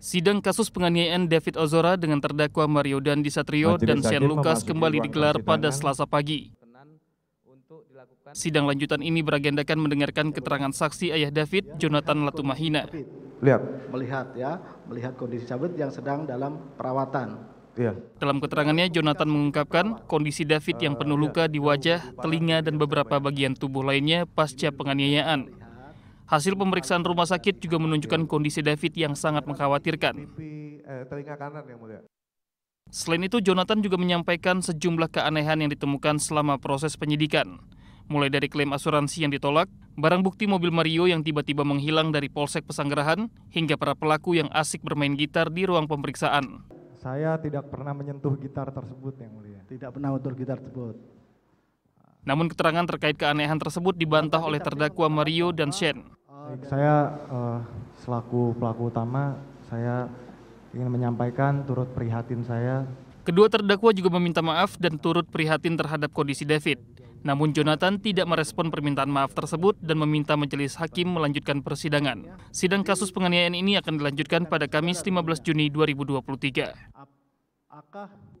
Sidang kasus penganiayaan David Ozora dengan terdakwa Mario Dandi Satrio Majelis dan Shane Lucas kembali digelar pada Selasa pagi. Sidang lanjutan ini beragendakan mendengarkan keterangan saksi ayah David, ya, Jonathan ya, Latumahina. Lihat. Melihat ya, melihat kondisi David yang sedang dalam perawatan. Ya. Dalam keterangannya, Jonathan mengungkapkan kondisi David yang penuh eh, iya. luka di wajah, telinga, dan beberapa bagian tubuh lainnya pasca penganiayaan. Hasil pemeriksaan rumah sakit juga menunjukkan kondisi David yang sangat mengkhawatirkan. Eh, Selain itu, Jonathan juga menyampaikan sejumlah keanehan yang ditemukan selama proses penyidikan. Mulai dari klaim asuransi yang ditolak, barang bukti mobil Mario yang tiba-tiba menghilang dari Polsek Pesanggerahan, hingga para pelaku yang asik bermain gitar di ruang pemeriksaan. Saya tidak pernah menyentuh gitar tersebut, Yang Mulia. Tidak pernah menyentuh gitar tersebut. Namun keterangan terkait keanehan tersebut dibantah oleh terdakwa Mario dan Shen. Oh, baik saya eh, selaku pelaku utama saya ingin menyampaikan turut prihatin saya kedua terdakwa juga meminta maaf dan turut prihatin terhadap kondisi David namun Jonathan tidak merespon permintaan maaf tersebut dan meminta majelis hakim melanjutkan persidangan. Sidang kasus penganiayaan ini akan dilanjutkan pada Kamis 15 Juni 2023.